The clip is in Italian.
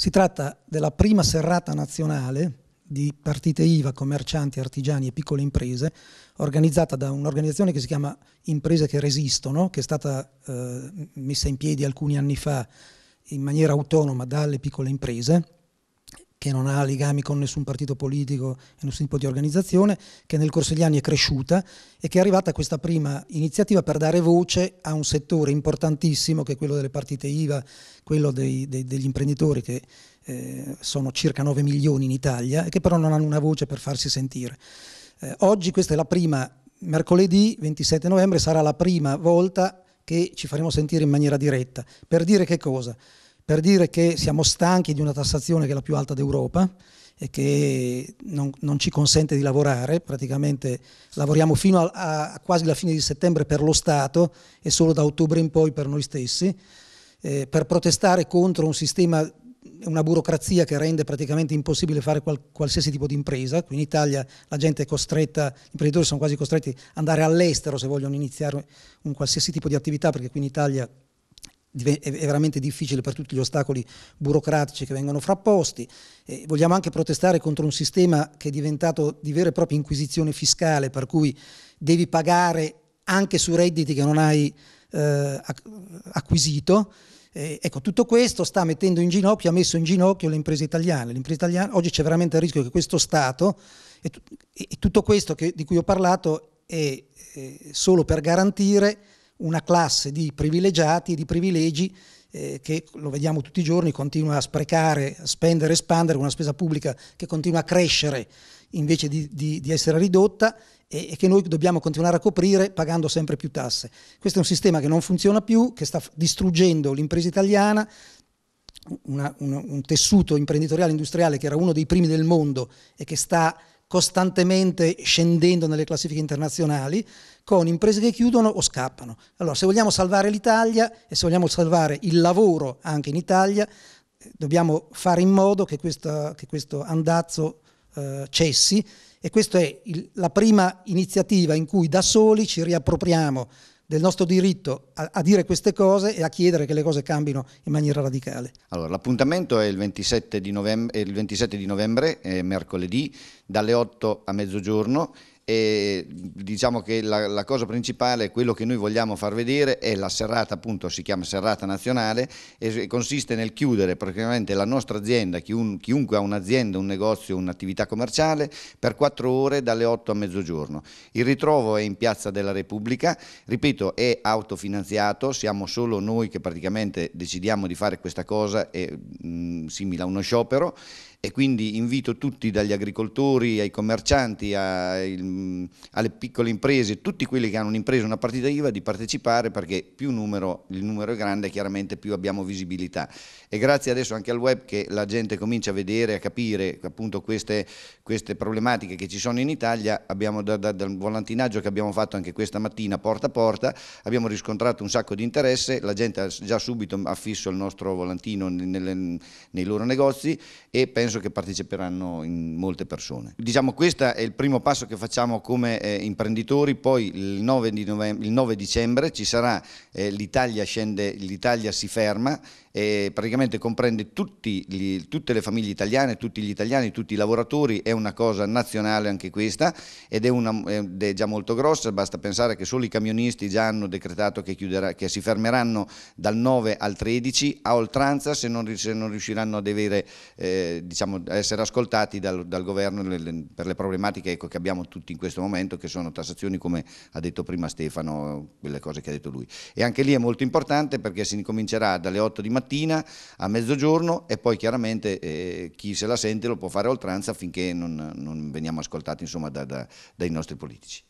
Si tratta della prima serrata nazionale di partite IVA, commercianti, artigiani e piccole imprese, organizzata da un'organizzazione che si chiama Imprese che Resistono, che è stata eh, messa in piedi alcuni anni fa in maniera autonoma dalle piccole imprese che non ha legami con nessun partito politico e nessun tipo di organizzazione, che nel corso degli anni è cresciuta e che è arrivata questa prima iniziativa per dare voce a un settore importantissimo che è quello delle partite IVA, quello dei, dei, degli imprenditori che eh, sono circa 9 milioni in Italia e che però non hanno una voce per farsi sentire. Eh, oggi questa è la prima, mercoledì 27 novembre sarà la prima volta che ci faremo sentire in maniera diretta. Per dire che cosa? per dire che siamo stanchi di una tassazione che è la più alta d'Europa e che non, non ci consente di lavorare, praticamente lavoriamo fino a, a quasi la fine di settembre per lo Stato e solo da ottobre in poi per noi stessi, eh, per protestare contro un sistema una burocrazia che rende praticamente impossibile fare qualsiasi tipo di impresa, qui in Italia la gente è costretta, gli imprenditori sono quasi costretti ad andare all'estero se vogliono iniziare un qualsiasi tipo di attività, perché qui in Italia è veramente difficile per tutti gli ostacoli burocratici che vengono frapposti. E vogliamo anche protestare contro un sistema che è diventato di vera e propria inquisizione fiscale, per cui devi pagare anche su redditi che non hai eh, acquisito. E, ecco, tutto questo sta mettendo in ginocchio, ha messo in ginocchio le imprese italiane. Le imprese italiane oggi c'è veramente il rischio che questo Stato e, tutto questo che, di cui ho parlato è, è solo per garantire una classe di privilegiati e di privilegi eh, che lo vediamo tutti i giorni, continua a sprecare, a spendere e espandere, una spesa pubblica che continua a crescere invece di, di, di essere ridotta e, e, che noi dobbiamo continuare a coprire pagando sempre più tasse. Questo è un sistema che non funziona più, che sta distruggendo l'impresa italiana, una, un, un tessuto imprenditoriale industriale che era uno dei primi del mondo e che sta costantemente scendendo nelle classifiche internazionali, con imprese che chiudono o scappano. Allora, se vogliamo salvare l'Italia e se vogliamo salvare il lavoro anche in Italia, eh, dobbiamo fare in modo che, questa, che questo andazzo eh, cessi e questa è il, la prima iniziativa in cui da soli ci riappropriamo del nostro diritto a, a, dire queste cose e a chiedere che le cose cambino in maniera radicale. Allora, l'appuntamento è il 27 di novembre, il 27 di novembre mercoledì, dalle 8 a mezzogiorno e diciamo che la, la, cosa principale, quello che noi vogliamo far vedere è la serrata, appunto si chiama serrata nazionale e consiste nel chiudere praticamente la nostra azienda, chiun, chiunque ha un'azienda, un negozio, un'attività commerciale, per quattro ore dalle 8 a mezzogiorno. Il ritrovo è in Piazza della Repubblica, ripeto è autofinanziato, siamo solo noi che praticamente decidiamo di fare questa cosa, è mh, simile a uno sciopero e quindi invito tutti dagli agricoltori ai commercianti il, alle piccole imprese, tutti quelli che hanno un'impresa, una partita IVA di partecipare perché più numero, il numero è grande chiaramente più abbiamo visibilità e grazie adesso anche al web che la gente comincia a vedere, a capire appunto queste, queste problematiche che ci sono in Italia, abbiamo da, da, dal volantinaggio che abbiamo fatto anche questa mattina porta a porta, abbiamo riscontrato un sacco di interesse, la gente ha già subito affisso il nostro volantino nelle, nei loro negozi e penso senso che parteciperanno molte persone. Diciamo questo è il primo passo che facciamo come eh, imprenditori, poi il 9, di il 9 dicembre ci sarà eh, l'Italia si ferma e praticamente comprende gli, tutte le famiglie italiane, tutti gli italiani, tutti i lavoratori, è una cosa nazionale anche questa ed è, una, ed è già molto grossa, basta pensare che solo i camionisti già hanno decretato che, chiuderà, che si fermeranno dal 9 al 13 a oltranza se non, se non riusciranno ad avere eh, diciamo, diciamo, essere ascoltati dal, dal governo per le problematiche ecco, che abbiamo tutti in questo momento, che sono tassazioni come ha detto prima Stefano, quelle cose che ha detto lui. E anche lì è molto importante perché si incomincerà dalle 8 di mattina a mezzogiorno e poi chiaramente eh, chi se la sente lo può fare a oltranza finché non, non veniamo ascoltati insomma, da, da, dai nostri politici.